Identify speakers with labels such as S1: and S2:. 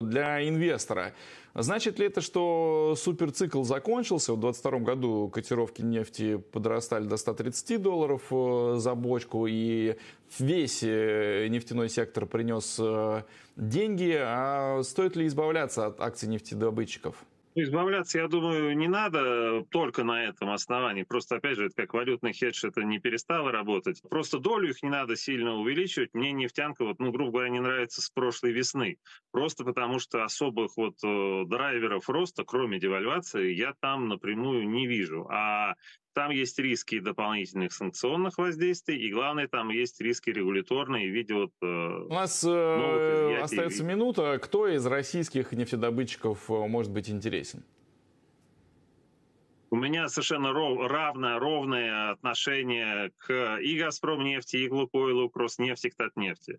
S1: для инвестора. Значит ли это, что суперцикл закончился? В 2022 году котировки нефти подрастали до 130 долларов э, за бочку, и весь э, нефтяной сектор принес э, деньги. А стоит ли избавляться от акций нефтедобытчиков?
S2: избавляться, я думаю, не надо только на этом основании. Просто, опять же, это как валютный хедж, это не перестало работать. Просто долю их не надо сильно увеличивать. Мне нефтянка, вот, ну, грубо говоря, не нравится с прошлой весны. Просто потому что особых вот э, драйверов роста, кроме девальвации, я там напрямую не вижу. А там есть риски дополнительных санкционных воздействий, и главное, там есть риски регуляторные в виде вот... Э, У нас э, остается
S1: минута. Кто из российских нефтедобытчиков может быть интересен? интересен? У
S2: меня совершенно ров, равное, ровное отношение к и «Газпромнефти», и «Лукойлу», «Кроснефти», к «Татнефти».